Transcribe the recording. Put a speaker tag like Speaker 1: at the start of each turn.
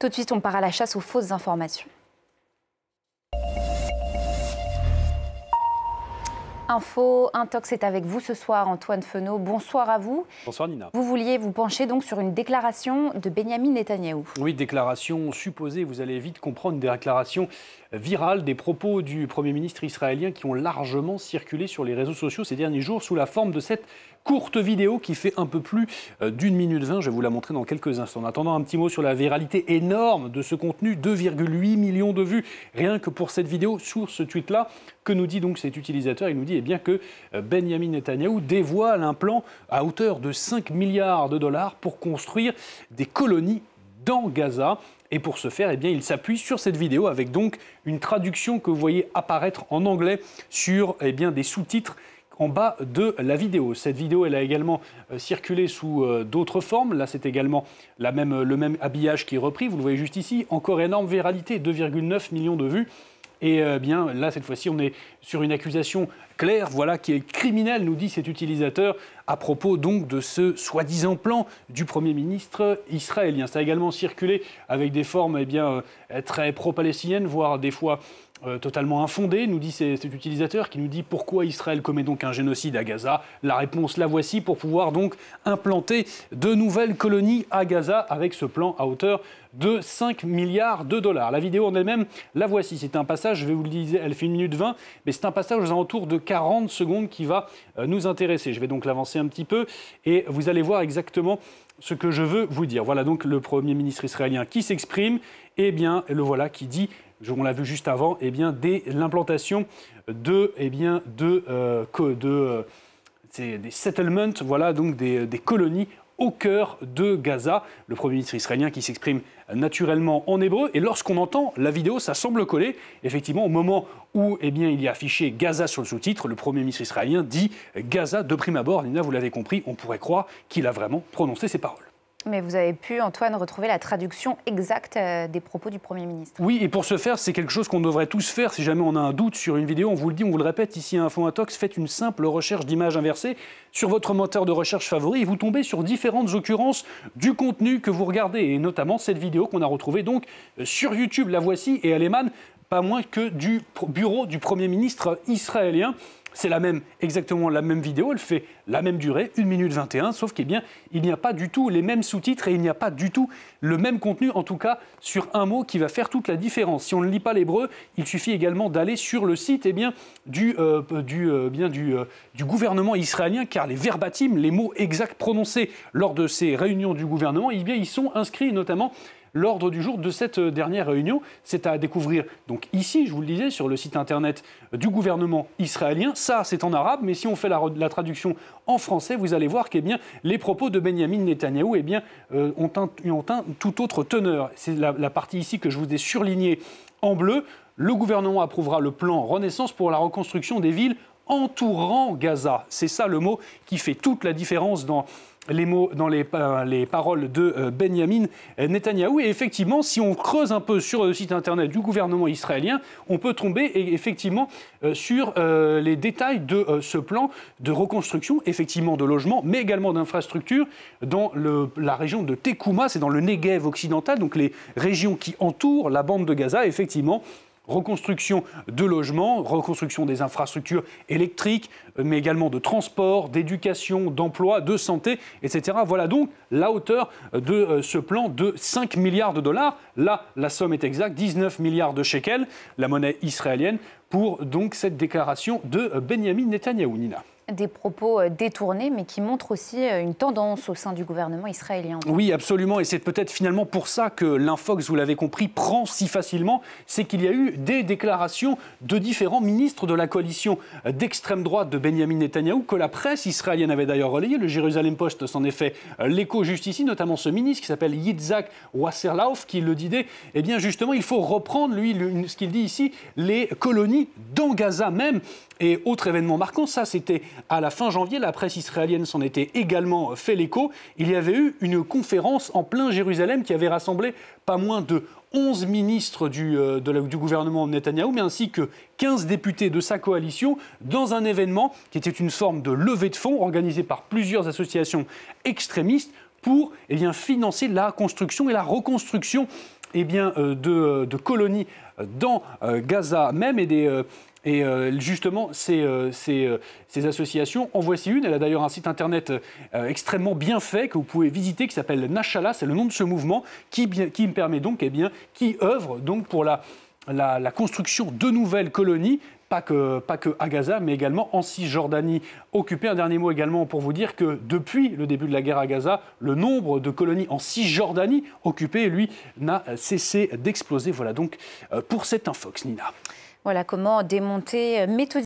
Speaker 1: Tout de suite, on part à la chasse aux fausses informations. Info, Intox est avec vous ce soir, Antoine Fenot. Bonsoir à vous. Bonsoir Nina. Vous vouliez vous pencher donc sur une déclaration de Benjamin Netanyahou.
Speaker 2: Oui, déclaration supposée, vous allez vite comprendre, des déclarations virales des propos du Premier ministre israélien qui ont largement circulé sur les réseaux sociaux ces derniers jours sous la forme de cette courte vidéo qui fait un peu plus euh, d'une minute vingt. Je vais vous la montrer dans quelques instants. En attendant, un petit mot sur la viralité énorme de ce contenu. 2,8 millions de vues rien que pour cette vidéo sur ce tweet-là. Que nous dit donc cet utilisateur Il nous dit et eh bien, que euh, Benjamin Netanyahu dévoile un plan à hauteur de 5 milliards de dollars pour construire des colonies dans Gaza. Et pour ce faire, eh bien, il s'appuie sur cette vidéo avec donc une traduction que vous voyez apparaître en anglais sur eh bien, des sous-titres en bas de la vidéo. Cette vidéo, elle a également euh, circulé sous euh, d'autres formes. Là, c'est également la même, le même habillage qui est repris. Vous le voyez juste ici. Encore énorme viralité, 2,9 millions de vues. Et euh, bien là, cette fois-ci, on est sur une accusation claire, voilà, qui est criminelle, nous dit cet utilisateur, à propos donc de ce soi-disant plan du Premier ministre israélien. Ça a également circulé avec des formes eh bien, très pro-palestiniennes, voire des fois euh, totalement infondée, nous dit cet utilisateur, qui nous dit pourquoi Israël commet donc un génocide à Gaza. La réponse, la voici, pour pouvoir donc implanter de nouvelles colonies à Gaza avec ce plan à hauteur de 5 milliards de dollars. La vidéo en elle-même, la voici. C'est un passage, je vais vous le dire, elle fait une minute 20, mais c'est un passage aux alentours de 40 secondes qui va euh, nous intéresser. Je vais donc l'avancer un petit peu et vous allez voir exactement ce que je veux vous dire. Voilà donc le Premier ministre israélien qui s'exprime, et eh bien le voilà qui dit on l'a vu juste avant, et eh bien, dès l'implantation de, et eh bien, de, euh, euh, des, settlements, voilà, donc euh, des, colonies au cœur de Gaza. Le Premier ministre israélien qui s'exprime naturellement en hébreu. Et lorsqu'on entend la vidéo, ça semble coller. Effectivement, au moment où eh bien, il y a affiché Gaza sur le sous-titre, le Premier ministre israélien dit Gaza de prime abord. Nina, vous l'avez compris, on pourrait croire qu'il a vraiment prononcé ces paroles.
Speaker 1: Mais vous avez pu, Antoine, retrouver la traduction exacte euh, des propos du Premier ministre.
Speaker 2: Oui, et pour ce faire, c'est quelque chose qu'on devrait tous faire. Si jamais on a un doute sur une vidéo, on vous le dit, on vous le répète ici à InfoAtox, faites une simple recherche d'image inversée sur votre moteur de recherche favori et vous tombez sur différentes occurrences du contenu que vous regardez, et notamment cette vidéo qu'on a retrouvée donc euh, sur YouTube. La voici et elle émane pas moins que du bureau du Premier ministre israélien. C'est la même, exactement la même vidéo, elle fait la même durée, 1 minute 21, sauf qu'il eh bien, il n'y a pas du tout les mêmes sous-titres et il n'y a pas du tout le même contenu, en tout cas sur un mot qui va faire toute la différence. Si on ne lit pas l'hébreu, il suffit également d'aller sur le site eh bien, du, euh, du, euh, bien, euh, du, gouvernement israélien, car les verbatimes, les mots exacts prononcés lors de ces réunions du gouvernement, eh bien, ils sont inscrits notamment l'ordre du jour de cette euh, dernière réunion. C'est à découvrir donc ici, je vous le disais, sur le site internet du gouvernement israélien. Ça, c'est en arabe, mais si on fait la, traduction en français, vous allez voir que bien, les propos de Benjamin Netanyahou eh bien, euh, ont, un, ont, tout autre teneur. C'est la, la partie ici que je vous ai surlignée en bleu. Le gouvernement approuvera le plan Renaissance pour la reconstruction des villes entourant Gaza. C'est ça le mot qui fait toute la différence dans les mots, dans les, euh, les paroles de euh, Benjamin Netanyahou. Et effectivement, si on creuse un peu sur le site internet du gouvernement israélien, on peut tomber e, effectivement euh, sur les détails de ce plan de reconstruction, effectivement de logements, mais également d'infrastructures dans la région de Tekouma, c'est dans le Negev occidental, donc les régions qui entourent la bande de Gaza, effectivement reconstruction de logements, reconstruction des infrastructures électriques, mais également de transport, d'éducation, d'emploi, de santé, etc. Voilà donc la hauteur de euh, ce plan de 5 milliards de dollars. Là, la somme est exacte, 19 milliards de shekels, la monnaie israélienne, pour donc cette déclaration de euh, Benjamin Netanyahu, Nina
Speaker 1: des propos euh, détournés, mais qui montrent aussi euh, une tendance au sein du gouvernement israélien.
Speaker 2: Oui, absolument. Et c'est peut-être finalement pour ça que l'Infox, vous l'avez compris, prend si facilement. C'est qu'il y a eu des déclarations de différents ministres de la coalition d'extrême droite de Benjamin Netanyahou, que la presse israélienne avait d'ailleurs relayé. Le Jérusalem Post s'en est fait euh, l'écho juste ici, notamment ce ministre qui s'appelle Yitzhak Wasserlauf, qui le disait, eh bien justement, il faut reprendre, lui, ce qu'il dit ici, les colonies dans Gaza même. Et autre événement marquant, ça c'était à la fin janvier, la presse israélienne s'en était également fait l'écho, il y avait eu une conférence en plein Jérusalem qui avait rassemblé pas moins de 11 ministres euh, du, gouvernement Netanyahou, mais ainsi que 15 députés de sa coalition, dans un événement qui était une forme de levée de fonds organisée par plusieurs associations extrémistes pour eh bien, financer la construction et la reconstruction eh bien, euh, de, colonies euh, dans euh, Gaza même et justement, ces, associations, en voici une. Elle a d'ailleurs un site internet extrêmement bien fait que vous pouvez visiter qui s'appelle Nashala, c'est le nom de ce mouvement qui, me permet donc, et eh bien, qui œuvre donc pour la, construction de nouvelles colonies pas que, pas que à Gaza, mais également en Cisjordanie occupée. Un dernier mot également pour vous dire que depuis le début de la guerre à Gaza, le nombre de colonies en Cisjordanie occupées, lui, n'a cessé d'exploser. Voilà donc euh, pour cette infox, Nina.
Speaker 1: Voilà comment démonter euh, méthodiquement